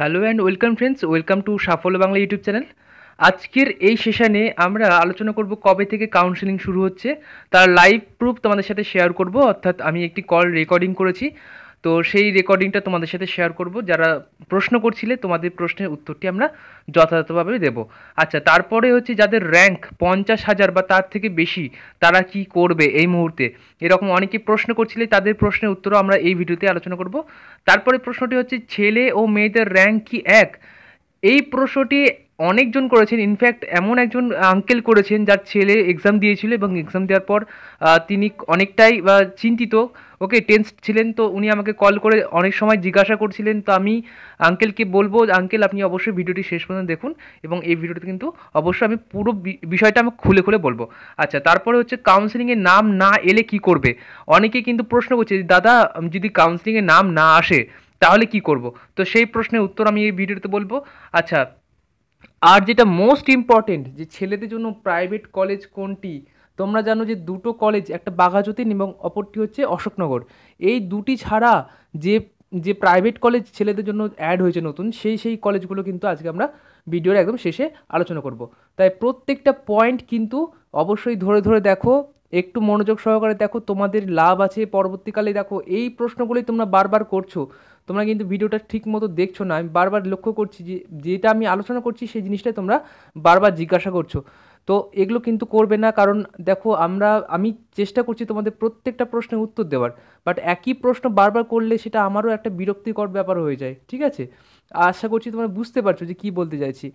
Hello and welcome friends welcome to Safalya Bangla YouTube channel আজকের এই সেশানে আমরা আলোচনা করব কবে থেকে কাউন্সেলিং শুরু হচ্ছে তার লাইভ প্রুফ তোমাদের সাথে শেয়ার করব অর্থাৎ আমি একটি কল রেকর্ডিং করেছি তো সেই রেকর্ডিংটা তোমাদের সাথে শেয়ার করব যারা প্রশ্ন করছিলে তোমাদের প্রশ্নের উত্তরটি আমরা যথাযথভাবে দেব আচ্ছা তারপরে হচ্ছে যাদের র্যাঙ্ক পঞ্চাশ হাজার বা তার থেকে বেশি তারা কি করবে এই মুহূর্তে এরকম অনেকে প্রশ্ন করছিলে তাদের প্রশ্নের উত্তরও আমরা এই ভিডিওতে আলোচনা করব তারপরে প্রশ্নটি হচ্ছে ছেলে ও মেয়েদের র্যাঙ্ক কি এক এই প্রশ্নটি অনেকজন করেছেন ইনফ্যাক্ট এমন একজন আঙ্কেল করেছেন যার ছেলে এক্সাম দিয়েছিল এবং এক্সাম দেওয়ার পর তিনি অনেকটাই চিন্তিত ওকে টেন্স ছিলেন তো উনি আমাকে কল করে অনেক সময় জিজ্ঞাসা করছিলেন তো আমি আঙ্কেলকে বলবো আঙ্কেল আপনি অবশ্যই ভিডিওটি শেষ পর্যন্ত দেখুন এবং এই ভিডিওতে কিন্তু অবশ্যই আমি পুরো বিষয়টা আমি খুলে খুলে বলবো আচ্ছা তারপরে হচ্ছে কাউন্সেলিংয়ে নাম না এলে কি করবে অনেকে কিন্তু প্রশ্ন করছে দাদা যদি কাউন্সেলিংয়ে নাম না আসে তাহলে কি করব তো সেই প্রশ্নের উত্তর আমি এই ভিডিওতে বলবো আচ্ছা আর যেটা মোস্ট ইম্পর্টেন্ট যে ছেলেদের জন্য প্রাইভেট কলেজ কোনটি তোমরা জানো যে দুটো কলেজ একটা বাঘাযতীন এবং অপরটি হচ্ছে অশোকনগর এই দুটি ছাড়া যে যে প্রাইভেট কলেজ ছেলেদের জন্য অ্যাড হয়েছে নতুন সেই সেই কলেজগুলো কিন্তু আজকে আমরা ভিডিওর একদম শেষে আলোচনা করব তাই প্রত্যেকটা পয়েন্ট কিন্তু অবশ্যই ধরে ধরে দেখো একটু মনোযোগ সহকারে দেখো তোমাদের লাভ আছে পরবর্তীকালে দেখো এই প্রশ্নগুলোই তোমরা বারবার করছো তোমরা কিন্তু ভিডিওটা ঠিক মতো দেখছো না আমি বারবার লক্ষ্য করছি যে যেটা আমি আলোচনা করছি সেই জিনিসটাই তোমরা বারবার জিজ্ঞাসা করছো তো এগুলো কিন্তু করবে না কারণ দেখো আমরা আমি চেষ্টা করছি তোমাদের প্রত্যেকটা প্রশ্নের উত্তর দেওয়ার বাট একই প্রশ্ন বারবার করলে সেটা আমারও একটা বিরক্তিকর ব্যাপার হয়ে যায় ঠিক আছে আশা করছি তোমরা বুঝতে পারছো যে কী বলতে চাইছি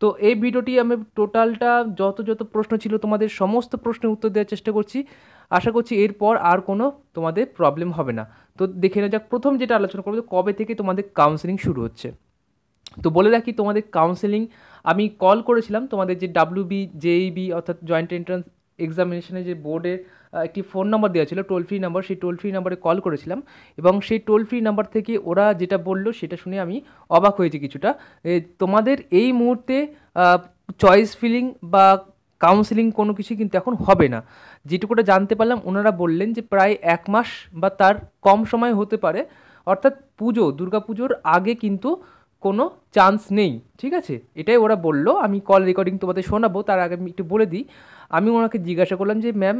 তো এই ভিডিওটি আমি টোটালটা যত যত প্রশ্ন ছিল তোমাদের সমস্ত প্রশ্নের উত্তর দেওয়ার চেষ্টা করছি আশা করছি এরপর আর কোনো তোমাদের প্রবলেম হবে না তো দেখে নেওয়া যাক প্রথম যেটা আলোচনা করবো কবে থেকে তোমাদের কাউন্সেলিং শুরু হচ্ছে তো বলে রাখি তোমাদের কাউন্সেলিং আমি কল করেছিলাম তোমাদের যে ডাব্লিউ বি জেইবি অর্থাৎ জয়েন্ট এন্ট্রান্স এক্সামিনেশনে যে বোর্ডের একটি ফোন নাম্বার দেওয়া ছিল টোল ফ্রি নাম্বার সেই টোল ফ্রি নাম্বারে কল করেছিলাম এবং সেই টোল ফ্রি নাম্বার থেকে ওরা যেটা বলল সেটা শুনে আমি অবাক হয়েছি কিছুটা তোমাদের এই মুহূর্তে চয়েস ফিলিং বা কাউন্সিলিং কোনো কিছুই কিন্তু এখন হবে না যেটুকুটা জানতে পারলাম ওনারা বললেন যে প্রায় এক মাস বা তার কম সময় হতে পারে অর্থাৎ পুজো পুজোর আগে কিন্তু কোনো চান্স নেই ঠিক আছে এটাই ওরা বলল আমি কল রেকর্ডিং তোমাদের শোনাবো তার আগে আমি একটু বলে দিই আমি ওনাকে জিজ্ঞাসা করলাম যে ম্যাম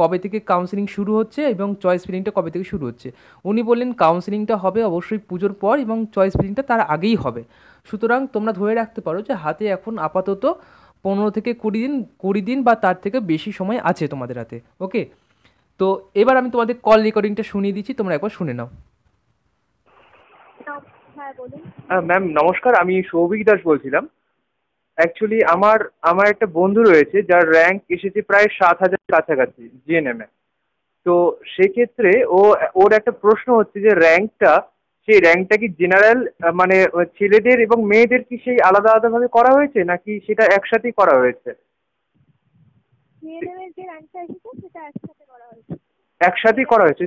কবে থেকে কাউন্সিলিং শুরু হচ্ছে এবং চয়েস ফিলিংটা কবে থেকে শুরু হচ্ছে উনি বললেন কাউন্সিলিংটা হবে অবশ্যই পুজোর পর এবং চয়েস ফিলিংটা তার আগেই হবে সুতরাং তোমরা ধরে রাখতে পারো যে হাতে এখন আপাতত পনেরো থেকে কুড়ি দিন কুড়ি দিন বা তার থেকে বেশি সময় আছে তোমাদের হাতে ওকে তো এবার আমি তোমাদের কল রেকর্ডিংটা শুনিয়ে দিচ্ছি তোমরা একবার শুনে নাও ম্যাম নমস্কার আমি সৌভিক দাস বলছিলাম অ্যাকচুয়ালি আমার আমার একটা বন্ধু রয়েছে যার র্যাঙ্ক এসেছে প্রায় সাত হাজার কাছাকাছি জিএনএম এ তো সেক্ষেত্রে ও ওর একটা প্রশ্ন হচ্ছে যে র্যাঙ্কটা সেই র্যাঙ্কটা কি জেনারেল মানে ছেলেদের এবং মেয়েদের কি সেই আলাদা আলাদাভাবে করা হয়েছে নাকি সেটা একসাথেই করা হয়েছে যে র্যাঙ্কটা সেটা একসাথে করা হয়েছে একসাথেই করা হয়েছে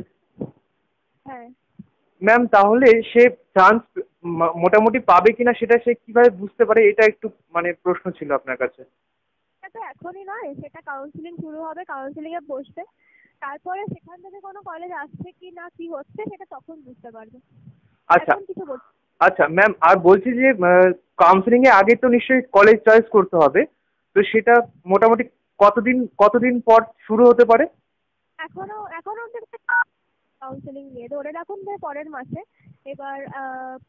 হ্যাঁ ম্যাম তাহলে সে চান্স মোটামুটি পাবে কিনা সেটা সে কিভাবে বুঝতে পারে এটা একটু মানে প্রশ্ন ছিল আপনার কাছে সেটা তো এখনই নয় সেটা কাউন্সিলিং শুরু হবে কাউন্সিলিং এ বসবে তারপরে সেখান থেকে কোনো কলেজ আসছে কি না কি হচ্ছে সেটা তখন বুঝতে পারবে আচ্ছা আচ্ছা ম্যাম আর বলছি যে এ আগে তো নিশ্চয়ই কলেজ চয়েস করতে হবে তো সেটা মোটামুটি কতদিন কতদিন পর শুরু হতে পারে এখনো এখনো কাউন্সেলিং নিয়ে ধরে রাখুন যে পরের মাসে এবার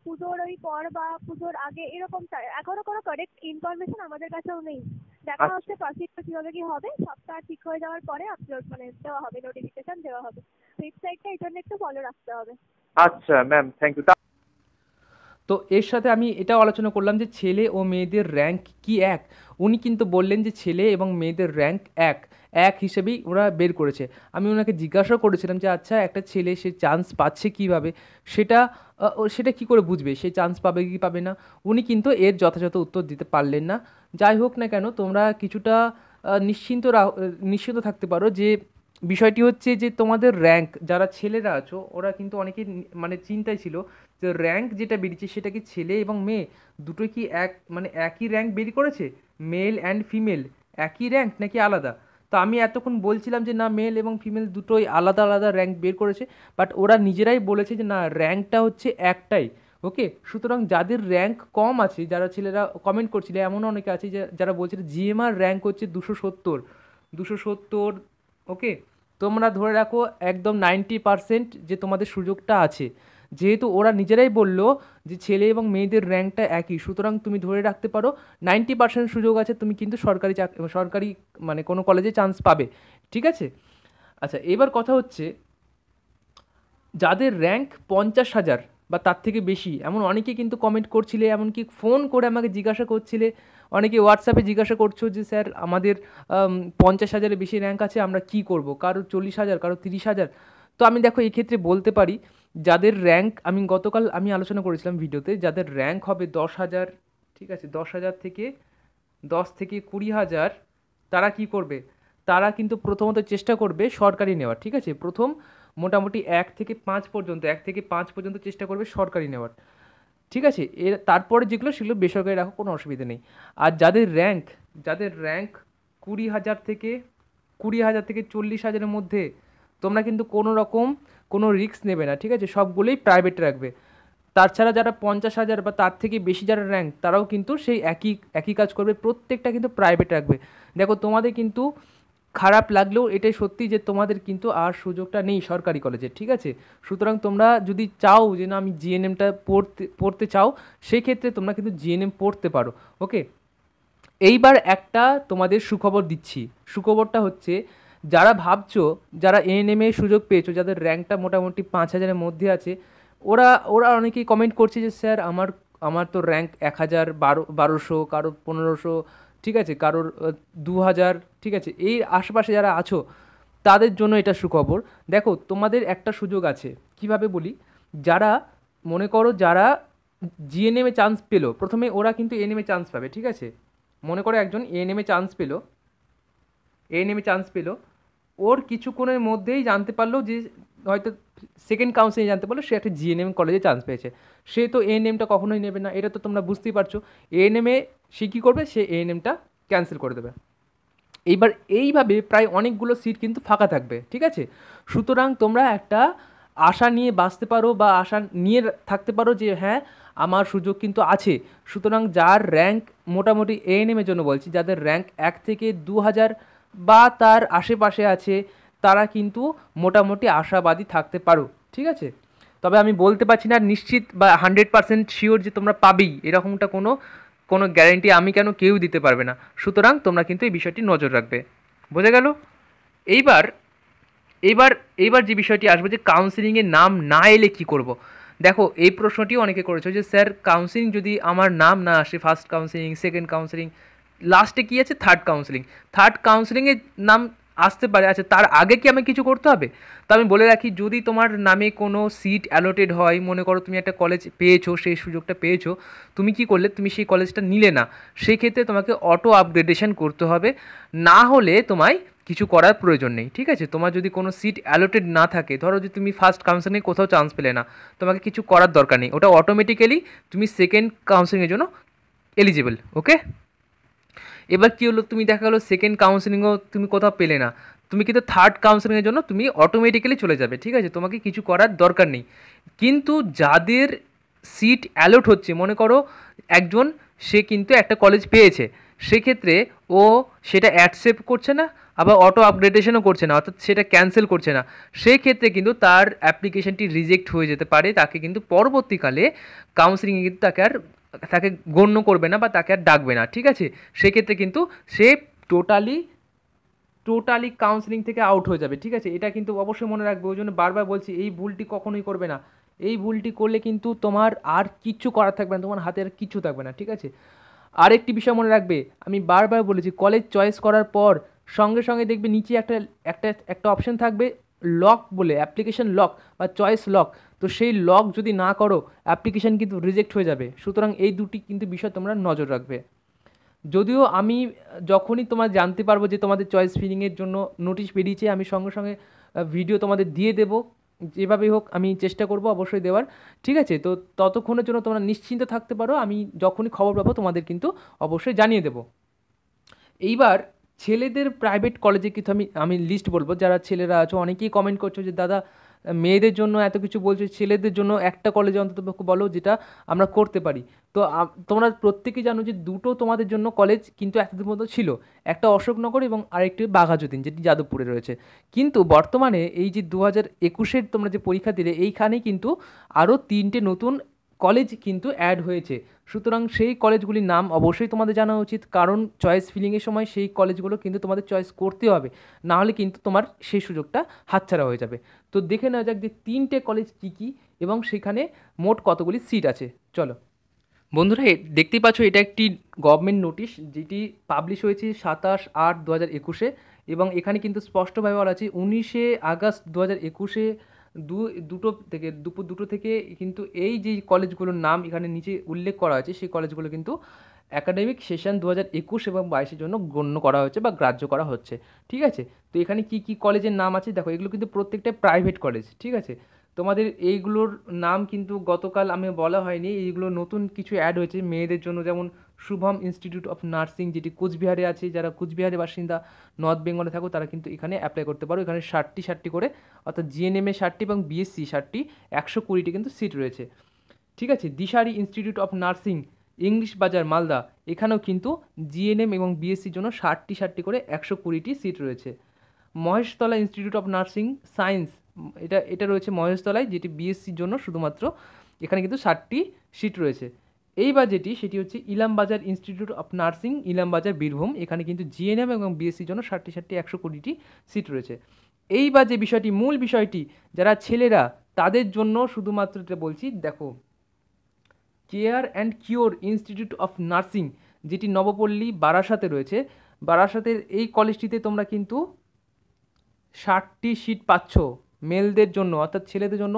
পুজোর ওই পর বা পুজোর আগে এরকম এখনো কোনো কারেক্ট ইনফরমেশন আমাদের কাছেও নেই দেখা আচ্ছা। হচ্ছে প্রসিডটা কিভাবে কি হবে সবটা ঠিক হয়ে যাওয়ার পরে আপলোড মানে দেওয়া হবে নোটিফিকেশন দেওয়া হবে ওয়েবসাইটটা এই জন্য একটু ফলো রাখতে হবে আচ্ছা ম্যাম থ্যাংক ইউ তো এর সাথে আমি এটাও আলোচনা করলাম যে ছেলে ও মেয়েদের র্যাঙ্ক কি এক উনি কিন্তু বললেন যে ছেলে এবং মেয়েদের র্যাঙ্ক এক এক হিসেবেই ওরা বের করেছে আমি ওনাকে জিজ্ঞাসাও করেছিলাম যে আচ্ছা একটা ছেলে সে চান্স পাচ্ছে কিভাবে সেটা সেটা কি করে বুঝবে সে চান্স পাবে কি পাবে না উনি কিন্তু এর যথাযথ উত্তর দিতে পারলেন না যাই হোক না কেন তোমরা কিছুটা নিশ্চিন্ত নিশ্চিন্ত থাকতে পারো যে বিষয়টি হচ্ছে যে তোমাদের র্যাঙ্ক যারা ছেলেরা আছো ওরা কিন্তু অনেকেই মানে চিন্তায় ছিল যে র্যাঙ্ক যেটা বেরিয়েছে সেটা কি ছেলে এবং মেয়ে দুটোই কি এক মানে একই র্যাঙ্ক বের করেছে মেল অ্যান্ড ফিমেল একই র্যাঙ্ক নাকি আলাদা তো আমি এতক্ষণ বলছিলাম যে না মেল এবং ফিমেল দুটোই আলাদা আলাদা র্যাঙ্ক বের করেছে বাট ওরা নিজেরাই বলেছে যে না র্যাঙ্কটা হচ্ছে একটাই ওকে সুতরাং যাদের র্যাঙ্ক কম আছে যারা ছেলেরা কমেন্ট করছিল এমন অনেকে আছে যারা বলছিল জিএমআর র্যাঙ্ক হচ্ছে দুশো সত্তর দুশো সত্তর ওকে তোমরা ধরে রাখো একদম নাইনটি পারসেন্ট যে তোমাদের সুযোগটা আছে যেহেতু ওরা নিজেরাই বলল যে ছেলে এবং মেয়েদের র্যাঙ্কটা একই সুতরাং তুমি ধরে রাখতে পারো নাইনটি পার্সেন্ট সুযোগ আছে তুমি কিন্তু সরকারি চাকরি সরকারি মানে কোনো কলেজে চান্স পাবে ঠিক আছে আচ্ছা এবার কথা হচ্ছে যাদের র্যাঙ্ক পঞ্চাশ হাজার বা তার থেকে বেশি এমন অনেকে কিন্তু কমেন্ট করছিলে এমনকি ফোন করে আমাকে জিজ্ঞাসা করছিলে অনেকে হোয়াটসঅ্যাপে জিজ্ঞাসা করছো যে স্যার আমাদের পঞ্চাশ হাজারের বেশি র্যাঙ্ক আছে আমরা কি করব কারো চল্লিশ হাজার কারো তিরিশ হাজার তো আমি দেখো এক্ষেত্রে বলতে পারি যাদের র্যাঙ্ক আমি গতকাল আমি আলোচনা করেছিলাম ভিডিওতে যাদের র্যাঙ্ক হবে দশ হাজার ঠিক আছে দশ হাজার থেকে দশ থেকে কুড়ি হাজার তারা কি করবে তারা কিন্তু প্রথমত চেষ্টা করবে সরকারি নেওয়ার ঠিক আছে প্রথম মোটামুটি এক থেকে পাঁচ পর্যন্ত এক থেকে পাঁচ পর্যন্ত চেষ্টা করবে সরকারি নেওয়ার ঠিক আছে এর তারপরে যেগুলো সেগুলো বেসরকারি রাখো কোনো অসুবিধা নেই আর যাদের র্যাঙ্ক যাদের র্যাঙ্ক কুড়ি হাজার থেকে কুড়ি হাজার থেকে চল্লিশ হাজারের মধ্যে তোমরা কিন্তু কোনো রকম কোনো রিস্ক নেবে না ঠিক আছে সবগুলোই প্রাইভেট রাখবে তাছাড়া যারা পঞ্চাশ হাজার বা তার থেকে বেশি যারা র্যাঙ্ক তারাও কিন্তু সেই একই একই কাজ করবে প্রত্যেকটা কিন্তু প্রাইভেট রাখবে দেখো তোমাদের কিন্তু খারাপ লাগলেও এটাই সত্যি যে তোমাদের কিন্তু আর সুযোগটা নেই সরকারি কলেজে ঠিক আছে সুতরাং তোমরা যদি চাও যে না আমি জিএনএমটা পড়তে পড়তে চাও সেক্ষেত্রে তোমরা কিন্তু জিএনএম পড়তে পারো ওকে এইবার একটা তোমাদের সুখবর দিচ্ছি সুখবরটা হচ্ছে যারা ভাবছো যারা এএনএম এ সুযোগ পেয়েছো যাদের র্যাঙ্কটা মোটামুটি পাঁচ হাজারের মধ্যে আছে ওরা ওরা অনেকেই কমেন্ট করছে যে স্যার আমার আমার তো র্যাঙ্ক এক হাজার বারো বারোশো কারো পনেরোশো ঠিক আছে কারোর দু হাজার ঠিক আছে এই আশেপাশে যারা আছো তাদের জন্য এটা সুখবর দেখো তোমাদের একটা সুযোগ আছে কিভাবে বলি যারা মনে করো যারা জিএনএমে চান্স পেলো প্রথমে ওরা কিন্তু এনএমে চান্স পাবে ঠিক আছে মনে করো একজন এএনএমে চান্স পেলো এএনএমে চান্স পেলো ওর কিছুক্ষণের মধ্যেই জানতে পারলো যে হয়তো সেকেন্ড কাউন্সিলিং জানতে পারলো সে একটা জিএনএম কলেজে চান্স পেয়েছে সে তো এএনএমটা কখনোই নেবে না এটা তো তোমরা বুঝতেই পারছো এএনএমে সে কী করবে সে এএনএমটা ক্যান্সেল করে দেবে এইবার এইভাবে প্রায় অনেকগুলো সিট কিন্তু ফাঁকা থাকবে ঠিক আছে সুতরাং তোমরা একটা আশা নিয়ে বাঁচতে পারো বা আশা নিয়ে থাকতে পারো যে হ্যাঁ আমার সুযোগ কিন্তু আছে সুতরাং যার র্যাঙ্ক মোটামুটি এএনএমের জন্য বলছি যাদের র্যাঙ্ক এক থেকে দু হাজার বা তার আশেপাশে আছে তারা কিন্তু মোটামুটি আশাবাদী থাকতে পারো ঠিক আছে তবে আমি বলতে পারছি না নিশ্চিত বা হান্ড্রেড পার্সেন্ট শিওর যে তোমরা পাবেই এরকমটা কোনো কোনো গ্যারেন্টি আমি কেন কেউ দিতে পারবে না সুতরাং তোমরা কিন্তু এই বিষয়টি নজর রাখবে বোঝা গেল এইবার এইবার এইবার যে বিষয়টি আসবে যে কাউন্সিলিংয়ে নাম না এলে কি করব। দেখো এই প্রশ্নটিও অনেকে করেছে যে স্যার কাউন্সিলিং যদি আমার নাম না আসে ফার্স্ট কাউন্সিলিং সেকেন্ড কাউন্সিলিং লাস্টে কী আছে থার্ড কাউন্সিলিং থার্ড কাউন্সিলিংয়ের নাম আসতে পারে আচ্ছা তার আগে কি আমি কিছু করতে হবে তো আমি বলে রাখি যদি তোমার নামে কোনো সিট অ্যালোটেড হয় মনে করো তুমি একটা কলেজ পেয়েছো সেই সুযোগটা পেয়েছো তুমি কি করলে তুমি সেই কলেজটা নিলে না সেক্ষেত্রে তোমাকে অটো আপগ্রেডেশন করতে হবে না হলে তোমায় কিছু করার প্রয়োজন নেই ঠিক আছে তোমার যদি কোনো সিট অ্যালোটেড না থাকে ধরো যে তুমি ফার্স্ট কাউন্সিলিংয়ে কোথাও চান্স পেলে না তোমাকে কিছু করার দরকার নেই ওটা অটোমেটিক্যালি তুমি সেকেন্ড কাউন্সিলিংয়ের জন্য এলিজিবল ওকে এবার কী হলো তুমি দেখা গেলো সেকেন্ড কাউন্সেলিংও তুমি কোথাও পেলে না তুমি কিন্তু থার্ড কাউন্সেলিংয়ের জন্য তুমি অটোমেটিক্যালি চলে যাবে ঠিক আছে তোমাকে কিছু করার দরকার নেই কিন্তু যাদের সিট অ্যালোট হচ্ছে মনে করো একজন সে কিন্তু একটা কলেজ পেয়েছে সেক্ষেত্রে ও সেটা অ্যাডসেপ করছে না আবার অটো আপগ্রেডেশনও করছে না অর্থাৎ সেটা ক্যান্সেল করছে না সেই ক্ষেত্রে কিন্তু তার অ্যাপ্লিকেশনটি রিজেক্ট হয়ে যেতে পারে তাকে কিন্তু পরবর্তীকালে কাউন্সিলিংয়ে কিন্তু তাকে আর তাকে গণ্য করবে না বা তাকে আর ডাকবে না ঠিক আছে সেক্ষেত্রে কিন্তু সে টোটালি টোটালি কাউন্সিলিং থেকে আউট হয়ে যাবে ঠিক আছে এটা কিন্তু অবশ্যই মনে রাখবে ওই জন্য বারবার বলছি এই ভুলটি কখনোই করবে না এই ভুলটি করলে কিন্তু তোমার আর কিচ্ছু করার থাকবে না তোমার হাতে আর কিচ্ছু থাকবে না ঠিক আছে আরেকটি বিষয় মনে রাখবে আমি বারবার বলেছি কলেজ চয়েস করার পর সঙ্গে সঙ্গে দেখবে নিচে একটা একটা একটা অপশন থাকবে লক বলে অ্যাপ্লিকেশন লক বা চয়েস লক তো সেই লক যদি না করো অ্যাপ্লিকেশান কিন্তু রিজেক্ট হয়ে যাবে সুতরাং এই দুটি কিন্তু বিষয় তোমরা নজর রাখবে যদিও আমি যখনই তোমার জানতে পারবো যে তোমাদের চয়েস ফিলিংয়ের জন্য নোটিশ বেরিয়েছে আমি সঙ্গে সঙ্গে ভিডিও তোমাদের দিয়ে দেব যেভাবেই হোক আমি চেষ্টা করব অবশ্যই দেওয়ার ঠিক আছে তো ততক্ষণের জন্য তোমরা নিশ্চিন্ত থাকতে পারো আমি যখনই খবর পাবো তোমাদের কিন্তু অবশ্যই জানিয়ে দেব এইবার ছেলেদের প্রাইভেট কলেজে কিন্তু আমি আমি লিস্ট বলবো যারা ছেলেরা আছো অনেকেই কমেন্ট করছো যে দাদা মেয়েদের জন্য এত কিছু বলছো ছেলেদের জন্য একটা কলেজে অন্তত বলো যেটা আমরা করতে পারি তো তোমরা প্রত্যেকেই জানো যে দুটো তোমাদের জন্য কলেজ কিন্তু এতদিন মতো ছিল একটা অশোকনগর এবং আরেকটি বাঘাযতীন যেটি যাদবপুরে রয়েছে কিন্তু বর্তমানে এই যে দু হাজার একুশের তোমরা যে পরীক্ষা দিলে এইখানেই কিন্তু আরও তিনটে নতুন কলেজ কিন্তু অ্যাড হয়েছে সুতরাং সেই কলেজগুলির নাম অবশ্যই তোমাদের জানা উচিত কারণ চয়েস ফিলিংয়ের সময় সেই কলেজগুলো কিন্তু তোমাদের চয়েস করতে হবে না হলে কিন্তু তোমার সেই সুযোগটা হাতছাড়া হয়ে যাবে তো দেখে নেওয়া যাক যে তিনটে কলেজ কী কী এবং সেখানে মোট কতগুলি সিট আছে চলো বন্ধুরা দেখতেই পাচ্ছ এটা একটি গভর্নমেন্ট নোটিশ যেটি পাবলিশ হয়েছে সাতাশ আট দু হাজার একুশে এবং এখানে কিন্তু স্পষ্টভাবে বলা আছে উনিশে আগস্ট দু হাজার একুশে দু দুটো থেকে দুপুর দুটো থেকে কিন্তু এই যে কলেজগুলোর নাম এখানে নিচে উল্লেখ করা হয়েছে সেই কলেজগুলো কিন্তু অ্যাকাডেমিক সেশন দু হাজার একুশ এবং বাইশের জন্য গণ্য করা হয়েছে বা গ্রাহ্য করা হচ্ছে ঠিক আছে তো এখানে কি কি কলেজের নাম আছে দেখো এগুলো কিন্তু প্রত্যেকটা প্রাইভেট কলেজ ঠিক আছে তোমাদের এইগুলোর নাম কিন্তু গতকাল আমি বলা হয়নি এইগুলো নতুন কিছু অ্যাড হয়েছে মেয়েদের জন্য যেমন শুভম ইনস্টিটিউট অফ নার্সিং যেটি কোচবিহারে আছে যারা কোচবিহারের বাসিন্দা নর্থ বেঙ্গলে থাকো তারা কিন্তু এখানে অ্যাপ্লাই করতে পারো এখানে ষাটটি ষাটটি করে অর্থাৎ জিএনএমএ ষাটটি এবং বিএসসি ষাটটি একশো কুড়িটি কিন্তু সিট রয়েছে ঠিক আছে Disari institute of nursing English Bazar Malda এখানেও কিন্তু জিএনএম এবং বিএসসির জন্য ষাটটি ষাটটি করে একশো কুড়িটি সিট রয়েছে Maheshtala institute of nursing science এটা এটা রয়েছে মহেশতলায় যেটি বিএসসির জন্য শুধুমাত্র এখানে কিন্তু ষাটটি সিট রয়েছে এই বাজেটটি সেটি হচ্ছে Ilambazar institute of nursing Ilambazar Birbhum এখানে কিন্তু জিএনএম এবং বিএসসির জন্য ষাটটি ষাটটি একশো কোটিটি সিট রয়েছে এই বা যে বিষয়টি মূল বিষয়টি যারা ছেলেরা তাদের জন্য শুধুমাত্র এটা বলছি দেখো care and cure institute of nursing যেটি নবপল্লী বারাসাতে রয়েছে বারাসাতের এই কলেজটিতে তোমরা কিন্তু ষাটটি সিট পাচ্ছ মেলদের জন্য অর্থাৎ ছেলেদের জন্য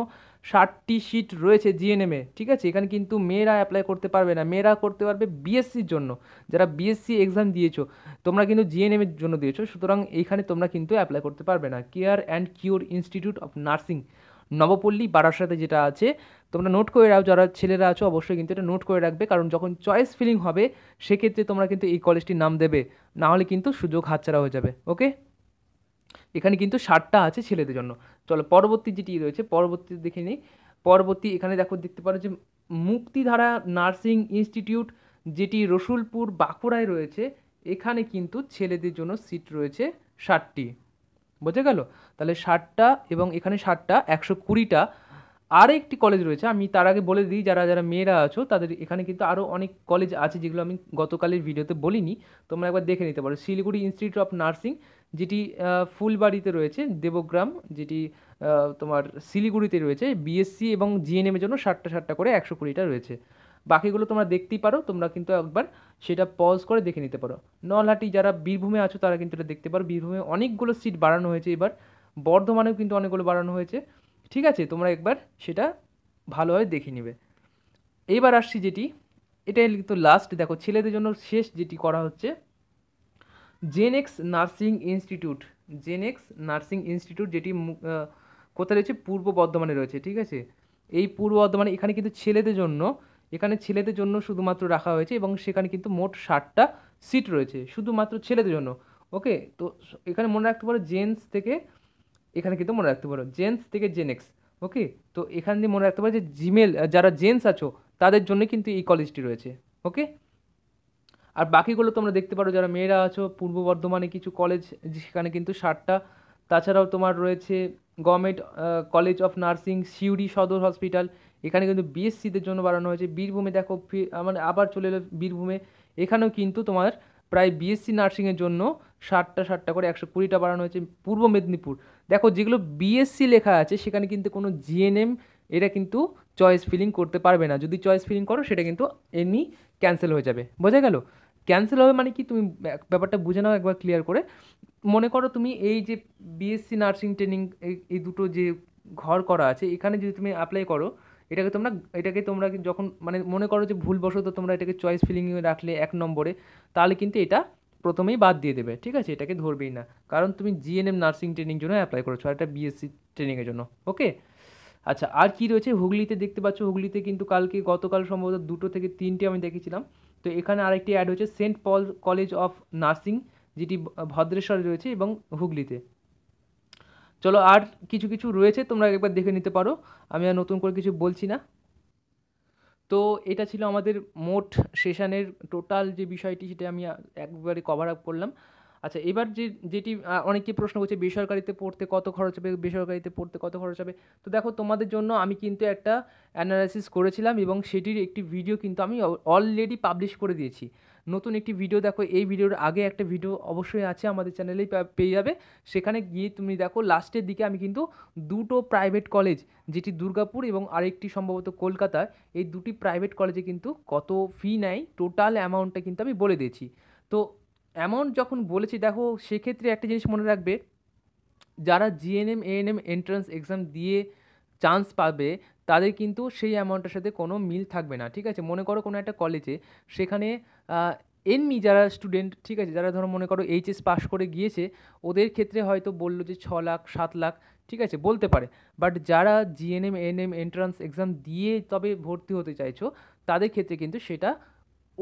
ষাটটি সিট রয়েছে জিএনএমে ঠিক আছে এখানে কিন্তু মেয়েরা অ্যাপ্লাই করতে পারবে না মেয়েরা করতে পারবে বিএসসির জন্য যারা বিএসসি এক্সাম দিয়েছো তোমরা কিন্তু জিএনএমের জন্য দিয়েছো সুতরাং এখানে তোমরা কিন্তু অ্যাপ্লাই করতে পারবে না care and cure institute of nursing Nabapalli বারাসাতে যেটা আছে তোমরা নোট করে রাখো যারা ছেলেরা আছো অবশ্যই কিন্তু এটা নোট করে রাখবে কারণ যখন চয়েস ফিলিং হবে সেক্ষেত্রে তোমরা কিন্তু এই কলেজটির নাম দেবে নাহলে কিন্তু সুযোগ হাতছাড়া হয়ে যাবে ওকে এখানে কিন্তু ষাটটা আছে ছেলেদের জন্য চলো পরবর্তী যেটি রয়েছে পরবর্তী দেখে নিই পরবর্তী এখানে দেখো দেখতে পারো যে মুক্তিধারা নার্সিং ইনস্টিটিউট যেটি রসুলপুর বাঁকুড়ায় রয়েছে এখানে কিন্তু ছেলেদের জন্য সিট রয়েছে ষাটটি বোঝা গেল তাহলে ষাটটা এবং এখানে ষাটটা একশো কুড়িটা আর একটি কলেজ রয়েছে আমি তার আগে বলে দিই যারা যারা মেয়েরা আছো তাদের এখানে কিন্তু আরও অনেক কলেজ আছে যেগুলো আমি গতকালের ভিডিওতে বলিনি তোমরা একবার দেখে নিতে পারো শিলিগুড়ি ইনস্টিটিউট অফ নার্সিং যেটি ফুলবাড়িতে রয়েছে দেবগ্রাম যেটি তোমার শিলিগুড়িতে রয়েছে বিএসসি এবং জিএনএমের জন্য ষাটটা ষাটটা করে একশো কুড়িটা রয়েছে বাকিগুলো তোমরা দেখতেই পারো তোমরা কিন্তু একবার সেটা পজ করে দেখে নিতে পারো নলহাটি যারা বীরভূমে আছো তারা কিন্তু এটা দেখতে পারো বীরভূমে অনেকগুলো সিট বাড়ানো হয়েছে এবার বর্ধমানেও কিন্তু অনেকগুলো বাড়ানো হয়েছে ঠিক আছে তোমরা একবার সেটা ভালোভাবে দেখে নেবে এইবার আসছি যেটি এটা কিন্তু লাস্ট দেখো ছেলেদের জন্য শেষ যেটি করা হচ্ছে Genex nursing institute Genex nursing institute যেটি কোথায় রয়েছে পূর্ব বর্ধমানে রয়েছে ঠিক আছে এই পূর্ব বর্ধমানে এখানে কিন্তু ছেলেদের জন্য এখানে ছেলেদের জন্য শুধুমাত্র রাখা হয়েছে এবং সেখানে কিন্তু মোট ষাটটা সিট রয়েছে শুধুমাত্র ছেলেদের জন্য ওকে তো এখানে মনে রাখতে পারো জেন্টস থেকে এখানে কিন্তু মনে রাখতে পারো জেন্টস থেকে জেনেক্স ওকে তো এখান দিয়ে মনে রাখতে পারো যে জিমেল যারা জেন্টস আছো তাদের জন্য কিন্তু এই কলেজটি রয়েছে ওকে আর বাকিগুলো তোমরা দেখতে পারো যারা মেয়েরা আছো পূর্ব বর্ধমানে কিছু কলেজ সেখানে কিন্তু ষাটটা তাছাড়াও তোমার রয়েছে government college of nursing Suri Sadar hospital এখানে কিন্তু বিএসসিদের জন্য বাড়ানো হয়েছে বীরভূমে দেখো মানে আবার চলে এলো বীরভূমে এখানেও কিন্তু তোমার প্রায় বিএসসি নার্সিংয়ের জন্য ষাটটা ষাটটা করে একশো কুড়িটা বাড়ানো হয়েছে পূর্ব মেদিনীপুর দেখো যেগুলো বিএসসি লেখা আছে সেখানে কিন্তু কোনো জিএনএম এটা কিন্তু চয়েস ফিলিং করতে পারবে না যদি চয়েস ফিলিং করো সেটা কিন্তু এমনি ক্যান্সেল হয়ে যাবে বোঝা গেল ক্যান্সেল হবে মানে কি তুমি ব্যাপারটা বুঝে নাও একবার ক্লিয়ার করে মনে করো তুমি এই যে বিএসসি নার্সিং ট্রেনিং এই দুটো যে ঘর করা আছে এখানে যদি তুমি অ্যাপ্লাই করো এটাকে তোমরা এটাকে তোমরা যখন মানে মনে করো যে ভুলবশত তোমরা এটাকে চয়েস ফিলিংয়ে রাখলে এক নম্বরে তাহলে কিন্তু এটা প্রথমেই বাদ দিয়ে দেবে ঠিক আছে এটাকে ধরবেই না কারণ তুমি জিএনএম নার্সিং ট্রেনিং জন্য অ্যাপ্লাই করেছো একটা বিএসসি ট্রেনিংয়ের জন্য ওকে আচ্ছা আর কি রয়েছে হুগলিতে দেখতে পাচ্ছ হুগলিতে কিন্তু কালকে গতকাল সম্ভবত দুটো থেকে তিনটে আমি দেখেছিলাম তো এখানে আরেকটি অ্যাড হয়েছে Saint Paul college of nursing যেটি ভদ্রেশ্বরে রয়েছে এবং হুগলিতে চলো আর কিছু কিছু রয়েছে তোমরা একবার দেখে নিতে পারো আমি আর নতুন করে কিছু বলছি না তো এটা ছিল আমাদের মোট সেশানের টোটাল যে বিষয়টি সেটা আমি একবারে কভার আপ করলাম আচ্ছা এবার যে যেটি অনেকে প্রশ্ন করছে বেসরকারিতে পড়তে কত খরচ হবে বেসরকারিতে পড়তে কত খরচ হবে তো দেখো তোমাদের জন্য আমি কিন্তু একটা অ্যানালাইসিস করেছিলাম এবং সেটির একটি ভিডিও কিন্তু আমি অলরেডি পাবলিশ করে দিয়েছি নতুন একটি ভিডিও দেখো এই ভিডিওর আগে একটা ভিডিও অবশ্যই আছে আমাদের চ্যানেলেই পেয়ে যাবে সেখানে গিয়ে তুমি দেখো লাস্টের দিকে আমি কিন্তু দুটো প্রাইভেট কলেজ যেটি দুর্গাপুর এবং আরেকটি সম্ভবত কলকাতা এই দুটি প্রাইভেট কলেজে কিন্তু কত ফি নেয় টোটাল অ্যামাউন্টটা কিন্তু আমি বলে দিয়েছি তো অ্যামাউন্ট যখন বলেছি দেখো সেক্ষেত্রে একটা জিনিস মনে রাখবে যারা জিএনএম এএনএম এন্ট্রান্স এক্সাম দিয়ে চান্স পাবে তাদের কিন্তু সেই অ্যামাউন্টের সাথে কোনো মিল থাকবে না ঠিক আছে মনে করো কোনো একটা কলেজে সেখানে এমনি যারা স্টুডেন্ট ঠিক আছে যারা ধরো মনে করো এইচএস পাস করে গিয়েছে ওদের ক্ষেত্রে হয়তো বললো যে ছ লাখ সাত লাখ ঠিক আছে বলতে পারে বাট যারা জিএনএম এনএম এন্ট্রান্স এক্সাম দিয়ে তবে ভর্তি হতে চাইছো তাদের ক্ষেত্রে কিন্তু সেটা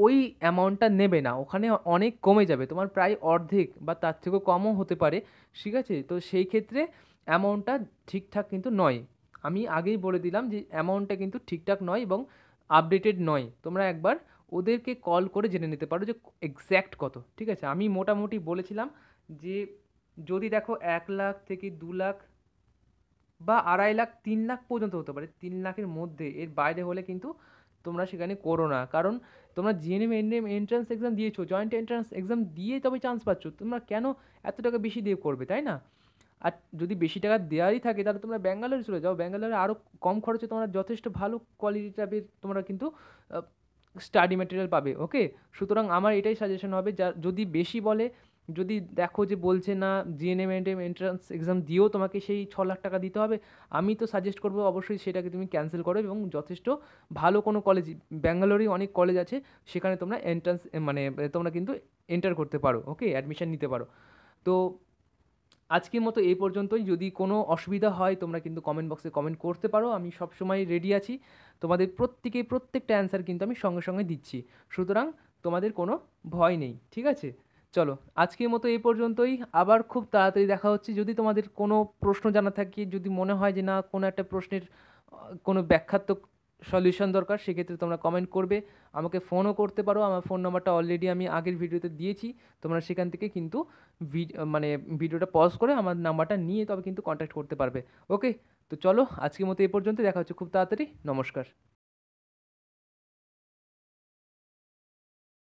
ওই অ্যামাউন্টটা নেবে না ওখানে অনেক কমে যাবে তোমার প্রায় অর্ধেক বা তার থেকেও কমও হতে পারে ঠিক আছে তো সেই ক্ষেত্রে অ্যামাউন্টটা ঠিকঠাক কিন্তু নয় আমি আগেই বলে দিলাম যে অ্যামাউন্টটা কিন্তু ঠিকঠাক নয় এবং আপডেটেড নয় তোমরা একবার ওদেরকে কল করে জেনে নিতে পারো যে এক্স্যাক্ট কত ঠিক আছে আমি মোটামুটি বলেছিলাম যে যদি দেখো এক লাখ থেকে দু লাখ বা আড়াই লাখ তিন লাখ পর্যন্ত হতে পারে তিন লাখের মধ্যে এর বাইরে হলে কিন্তু তোমরা সেখানে করো না কারণ তোমরা জিএনএম এনএম এন্ট্রান্স এক্সাম দিয়েছো জয়েন্ট এন্ট্রান্স এক্সাম দিয়ে তবে চান্স পাচ্ছ তোমরা কেন এত টাকা বেশি দিয়ে করবে তাই না আর যদি বেশি টাকা দেওয়ারই থাকে তাহলে তোমরা ব্যাঙ্গালোরে চলে যাও ব্যাঙ্গালোরে আরও কম খরচে তোমরা যথেষ্ট ভালো কোয়ালিটি টাইপের তোমরা কিন্তু স্টাডি ম্যাটেরিয়াল পাবে ওকে সুতরাং আমার এটাই সাজেশন হবে যা যদি বেশি বলে যদি দেখো যে বলছে না জিএনএম এনএম এন্ট্রান্স এক্সাম দিয়েও তোমাকে সেই ছ লাখ টাকা দিতে হবে আমি তো সাজেস্ট করবো অবশ্যই সেটাকে তুমি ক্যান্সেল করো এবং যথেষ্ট ভালো কোনো কলেজ ব্যাঙ্গালোরেই অনেক কলেজ আছে সেখানে তোমরা এন্ট্রান্স মানে তোমরা কিন্তু এন্টার করতে পারো ওকে অ্যাডমিশান নিতে পারো তো আজকের মতো এই পর্যন্তই যদি কোনো অসুবিধা হয় তোমরা কিন্তু কমেন্ট বক্সে কমেন্ট করতে পারো আমি সবসময় রেডি আছি তোমাদের প্রত্যেকে প্রত্যেকটা অ্যান্সার কিন্তু আমি সঙ্গে সঙ্গে দিচ্ছি সুতরাং তোমাদের কোনো ভয় নেই ঠিক আছে চলো আজকের মতো এই পর্যন্তই আবার খুব তাড়াতাড়ি দেখা হচ্ছে যদি তোমাদের কোনো প্রশ্ন জানা থাকে যদি মনে হয় যে না কোনো একটা প্রশ্নের কোনো ব্যাখ্যাত্মক সলিউশন দরকার সেক্ষেত্রে তোমরা কমেন্ট করবে আমাকে ফোনও করতে পারো আমার ফোন নাম্বারটা অলরেডি আমি আগের ভিডিওতে দিয়েছি তোমরা সেখান থেকে কিন্তু মানে ভিডিওটা পজ করে আমার নাম্বারটা নিয়ে তবে কিন্তু কন্ট্যাক্ট করতে পারবে ওকে তো চলো আজকের মতো এই পর্যন্ত দেখা হচ্ছে খুব তাড়াতাড়ি নমস্কার